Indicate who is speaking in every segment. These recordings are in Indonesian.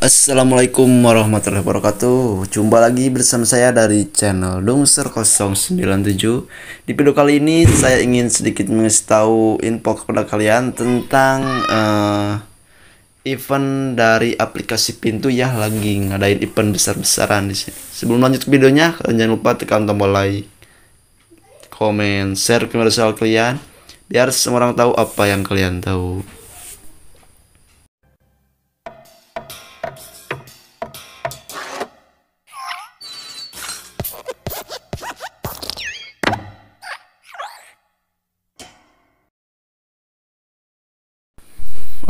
Speaker 1: Assalamualaikum warahmatullahi wabarakatuh Jumpa lagi bersama saya dari channel Dungser 097 Di video kali ini saya ingin sedikit mengasih tahu info kepada kalian tentang uh, event dari aplikasi pintu ya lagi ngadain event besar-besaran di sini. Sebelum lanjut ke videonya kalian jangan lupa tekan tombol like, Comment, share ke media kalian biar semua orang tahu apa yang kalian tahu.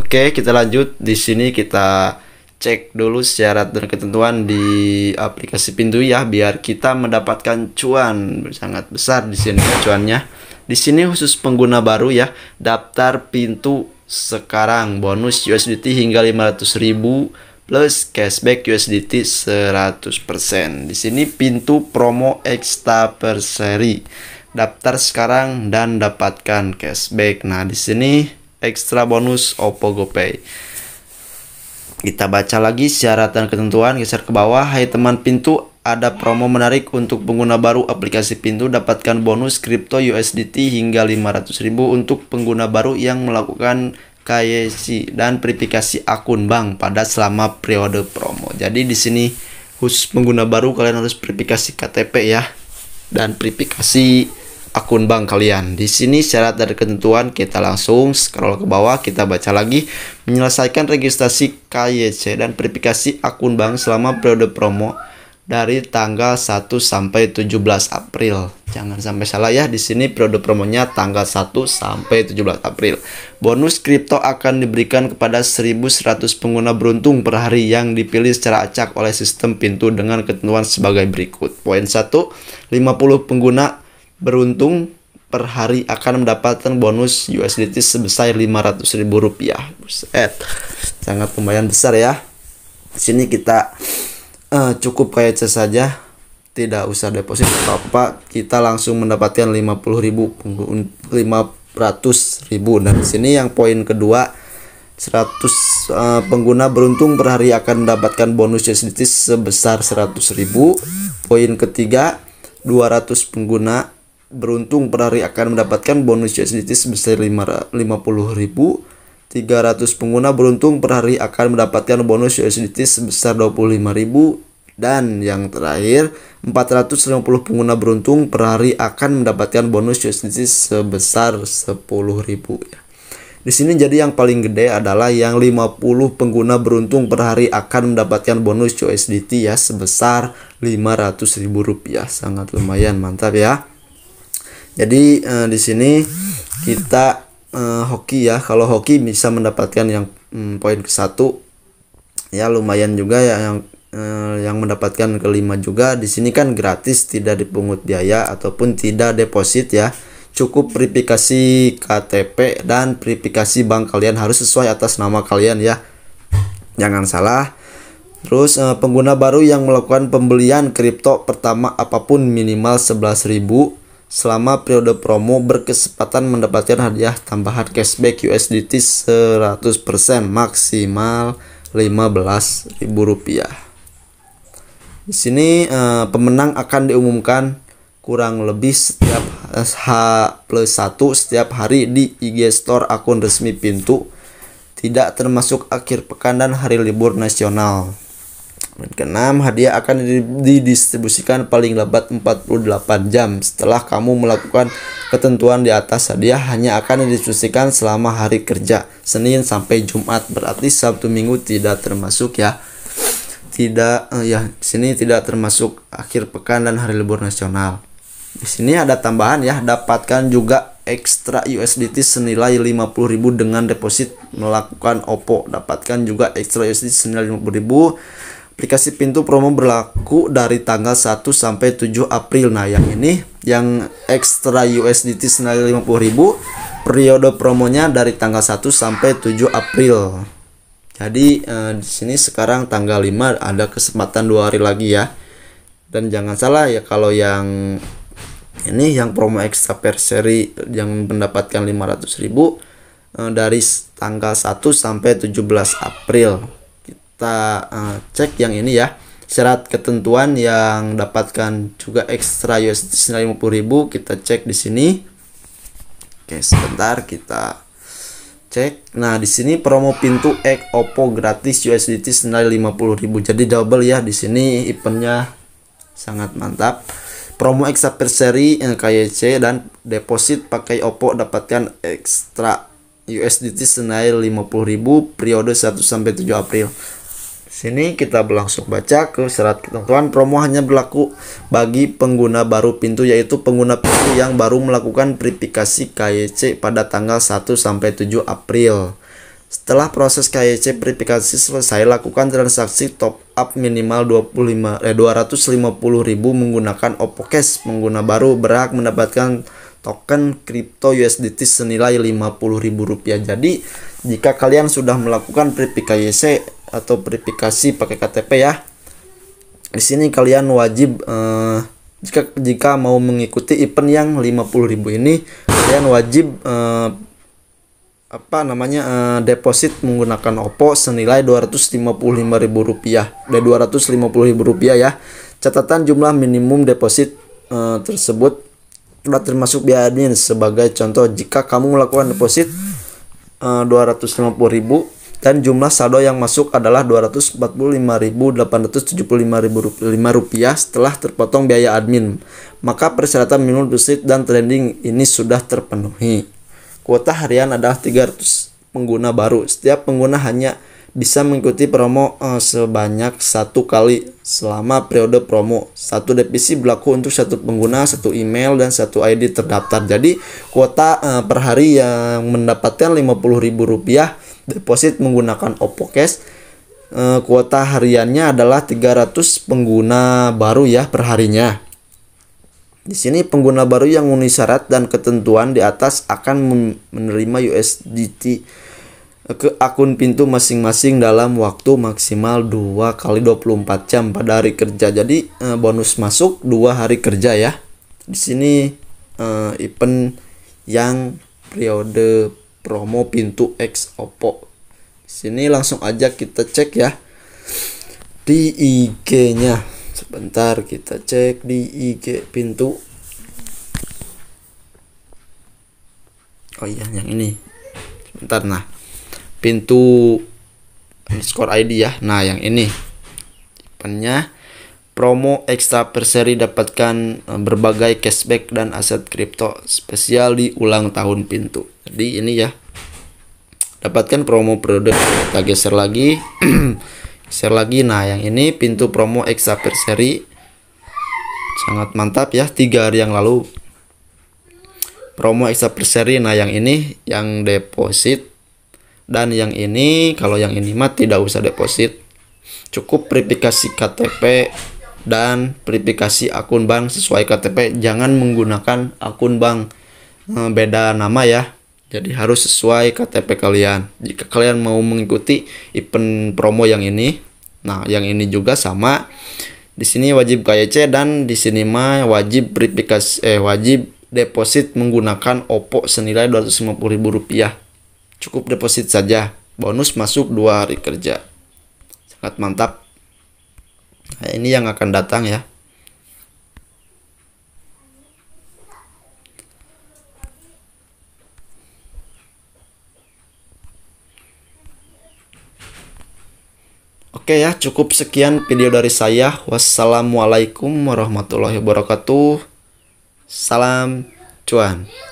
Speaker 1: Oke, kita lanjut. Di sini kita cek dulu syarat dan ketentuan di aplikasi Pintu ya biar kita mendapatkan cuan sangat besar di sini ya cuannya. Di sini khusus pengguna baru ya, daftar Pintu sekarang bonus USDT hingga 500.000 plus cashback USDT 100%. Di sini Pintu promo extra per seri. Daftar sekarang dan dapatkan cashback. Nah, di sini ekstra bonus Oppo GoPay. Kita baca lagi syarat dan ketentuan, geser ke bawah. Hai teman pintu, ada promo menarik untuk pengguna baru aplikasi pintu dapatkan bonus kripto USDT hingga 500.000 untuk pengguna baru yang melakukan KYC dan verifikasi akun bank pada selama periode promo. Jadi di sini khusus pengguna baru kalian harus verifikasi KTP ya dan verifikasi akun bank kalian. Di sini syarat dan ketentuan kita langsung scroll ke bawah kita baca lagi menyelesaikan registrasi KYC dan verifikasi akun bank selama periode promo dari tanggal 1 sampai 17 April. Jangan sampai salah ya, di sini periode promonya tanggal 1 sampai 17 April. Bonus kripto akan diberikan kepada 1100 pengguna beruntung per hari yang dipilih secara acak oleh sistem pintu dengan ketentuan sebagai berikut. Poin 1, 50 pengguna beruntung per hari akan mendapatkan bonus USDT sebesar 500 ribu rupiah. Buset, sangat lumayan besar ya. Di sini kita uh, cukup kayak saja, tidak usah deposit atau apa, kita langsung mendapatkan 50 ribu, 500 ribu. Dan di sini yang poin kedua, 100 uh, eh, pengguna beruntung per hari akan mendapatkan bonus USDT sebesar 100 ribu. Poin ketiga, 200 pengguna beruntung per hari akan mendapatkan bonus USDT sebesar 50.000. 300 pengguna beruntung per hari akan mendapatkan bonus USDT sebesar 25.000 dan yang terakhir 450 pengguna beruntung per hari akan mendapatkan bonus USDT sebesar 10.000 ya. Di sini jadi yang paling gede adalah yang 50 pengguna beruntung per hari akan mendapatkan bonus USDT ya sebesar 500.000 rupiah. Sangat lumayan, mantap ya. Jadi uh, di sini kita uh, hoki ya. Kalau hoki bisa mendapatkan yang um, poin ke satu ya lumayan juga ya yang uh, yang mendapatkan kelima juga di sini kan gratis tidak dipungut biaya ataupun tidak deposit ya cukup verifikasi KTP dan verifikasi bank kalian harus sesuai atas nama kalian ya jangan salah Terus pengguna baru yang melakukan pembelian kripto pertama apapun minimal 11.000 selama periode promo berkesempatan mendapatkan hadiah tambahan cashback USDT 100% maksimal Rp15.000. Di sini eh, pemenang akan diumumkan kurang lebih setiap H plus 1 setiap hari di IG Store akun resmi Pintu tidak termasuk akhir pekan dan hari libur nasional. Keenam, hadiah akan didistribusikan paling lebat 48 jam setelah kamu melakukan ketentuan di atas. Hadiah hanya akan didistribusikan selama hari kerja, Senin sampai Jumat. Berarti Sabtu Minggu tidak termasuk ya. Tidak eh, ya, sini tidak termasuk akhir pekan dan hari libur nasional. Di sini ada tambahan ya, dapatkan juga ekstra USDT senilai 50.000 dengan deposit melakukan OPPO. Dapatkan juga ekstra USDT senilai 50.000 aplikasi pintu promo berlaku dari tanggal 1 sampai 7 April nah yang ini yang ekstra USDT senilai 50.000 periode promonya dari tanggal 1 sampai 7 April jadi eh, di sini sekarang tanggal 5 ada kesempatan dua hari lagi ya dan jangan salah ya kalau yang ini yang promo ekstra per seri yang mendapatkan 500.000 eh, dari tanggal 1 sampai 17 April kita uh, cek yang ini ya syarat ketentuan yang dapatkan juga ekstra US 50.000 kita cek di sini oke sebentar kita cek nah di sini promo pintu ek Oppo gratis USDT senilai 50.000 jadi double ya di sini eventnya sangat mantap promo ekstra per seri KYC dan deposit pakai Oppo dapatkan ekstra USDT senilai 50.000 periode 1 sampai 7 April. Sini kita langsung baca ke syarat ketentuan promo hanya berlaku bagi pengguna baru pintu yaitu pengguna pintu yang baru melakukan verifikasi KYC pada tanggal 1 sampai 7 April. Setelah proses KYC verifikasi selesai, lakukan transaksi top up minimal 25 eh ribu menggunakan Oppo Cash. Pengguna baru berhak mendapatkan token crypto USDT senilai rp rupiah. Jadi, jika kalian sudah melakukan verifikasi atau verifikasi pakai KTP ya. Di sini kalian wajib eh, jika jika mau mengikuti event yang 50.000 ini kalian wajib eh, apa namanya eh, deposit menggunakan OPPO senilai Rp255.000 dari rp rupiah ya. Catatan jumlah minimum deposit eh, tersebut sudah termasuk biaya admin sebagai contoh jika kamu melakukan deposit eh, 250.000 dan jumlah saldo yang masuk adalah rp rupiah setelah terpotong biaya admin. Maka persyaratan minimum deposit dan trending ini sudah terpenuhi. Kuota harian adalah 300 pengguna baru. Setiap pengguna hanya bisa mengikuti promo eh, sebanyak satu kali selama periode promo. Satu DPC berlaku untuk satu pengguna, satu email dan satu ID terdaftar. Jadi kuota eh, per hari yang mendapatkan Rp50.000 deposit menggunakan Oppo Cash eh, kuota hariannya adalah 300 pengguna baru ya perharinya. Di sini pengguna baru yang memenuhi syarat dan ketentuan di atas akan menerima USDT ke akun pintu masing-masing dalam waktu maksimal 2 kali 24 jam pada hari kerja. Jadi eh, bonus masuk 2 hari kerja ya. Di sini eh, event yang periode promo pintu X Oppo. Di sini langsung aja kita cek ya di IG-nya. Sebentar kita cek di IG pintu. Oh iya yang ini. Sebentar nah pintu underscore ID ya. Nah, yang ini penya promo ekstra per seri dapatkan eh, berbagai cashback dan aset kripto spesial di ulang tahun pintu. Jadi ini ya. Dapatkan promo produk. kita geser lagi. geser lagi. Nah, yang ini pintu promo ekstra per seri sangat mantap ya tiga hari yang lalu promo ekstra per seri nah yang ini yang deposit dan yang ini kalau yang ini mah tidak usah deposit cukup verifikasi KTP dan verifikasi akun bank sesuai KTP jangan menggunakan akun bank eh, beda nama ya jadi harus sesuai KTP kalian jika kalian mau mengikuti event promo yang ini nah yang ini juga sama di sini wajib KYC dan di sini mah wajib verifikasi eh wajib deposit menggunakan OPPO senilai rp rupiah. Cukup deposit saja, bonus masuk dua hari kerja. Sangat mantap. Nah, ini yang akan datang ya. Oke ya, cukup sekian video dari saya. Wassalamualaikum warahmatullahi wabarakatuh. Salam cuan.